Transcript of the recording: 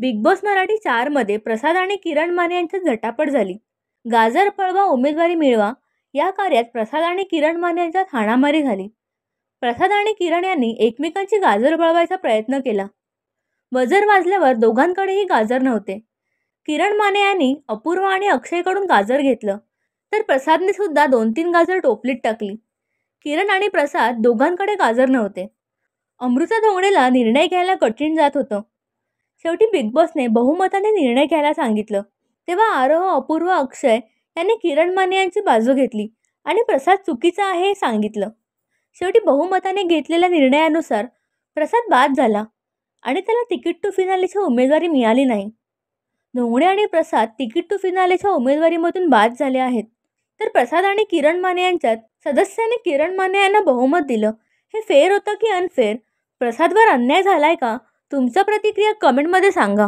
big boss Marathi चारमध्ये प्रसाद आणि किरण माने यांच्यात झटापट झाली गाजर फळवा उमेदवारी मिळवा या कार्यात प्रसाद आणि किरण माने यांच्यात हाणामारी झाली प्रसाद आणि किरण यांनी एकमेकांची गाजर पळवायचा प्रयत्न केला वजर वाजल्यावर दोघांकडेही गाजर नव्हते किरण माने यांनी अपूर्व आणि अक्षयकडून गाजर घेतलं तर प्रसादने सुद्धा दोन तीन गाजर टोपलीत टाकली किरण आणि प्रसाद दोघांकडे गाजर नव्हते अमृता धोंगडेला निर्णय घ्यायला कठीण जात होतं शेवटी बिग बॉसने बहुमताने निर्णय घ्यायला सांगितलं तेव्हा आरोह अपूर्व अक्षय यांनी किरण माने यांची बाजू घेतली आणि प्रसाद चुकीचा आहे हे सांगितलं शेवटी बहुमताने घेतलेल्या निर्णयानुसार प्रसाद बाद झाला आणि त्याला तिकीट टू फिनालेची उमेदवारी मिळाली नाही धोंगडे आणि प्रसाद तिकीट टू फिनालेच्या उमेदवारीमधून बाद झाले आहेत तर प्रसाद आणि किरण माने यांच्यात सदस्याने किरण माने यांना बहुमत दिलं हे फेअर होतं की अनफेअर प्रसादवर अन्याय झालाय का तुमचा प्रतिक्रिया कमेंटमध्ये सांगा